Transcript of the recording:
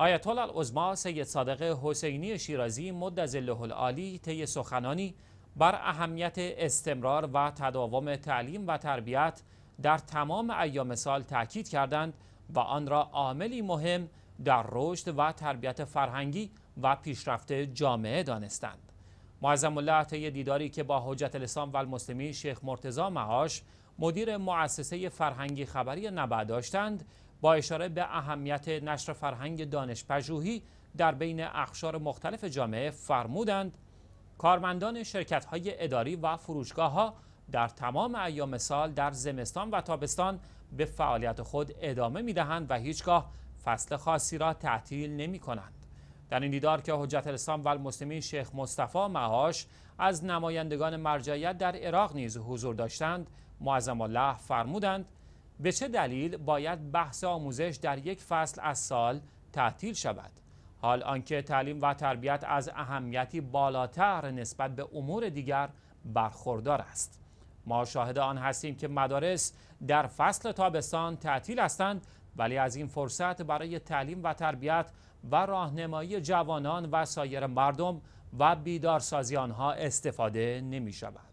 آیت الله سید صادق حسینی شیرازی مد ذله العالی طی سخنانی بر اهمیت استمرار و تداوم تعلیم و تربیت در تمام ایام سال تاکید کردند و آن را عاملی مهم در رشد و تربیت فرهنگی و پیشرفت جامعه دانستند. معظم الله طی دیداری که با حجت الاسلام و شیخ مرتضی معاش مدیر مؤسسه فرهنگی خبری نبع داشتند با اشاره به اهمیت نشر فرهنگ دانشپژوهی در بین اخشار مختلف جامعه فرمودند کارمندان شرکت های اداری و فروشگاه ها در تمام ایام سال در زمستان و تابستان به فعالیت خود ادامه می دهند و هیچگاه فصل خاصی را تعطیل نمی کنند. در این دیدار که حجت الاسلام و المسلمین شیخ مصطفی معاش از نمایندگان مرجعیت در عراق نیز حضور داشتند معظم الله فرمودند به چه دلیل باید بحث آموزش در یک فصل از سال تعطیل شود حال آنکه تعلیم و تربیت از اهمیتی بالاتر نسبت به امور دیگر برخوردار است ما شاهد آن هستیم که مدارس در فصل تابستان تعطیل هستند ولی از این فرصت برای تعلیم و تربیت و راهنمایی جوانان و سایر مردم و بیدارسازی آنها استفاده نمی شود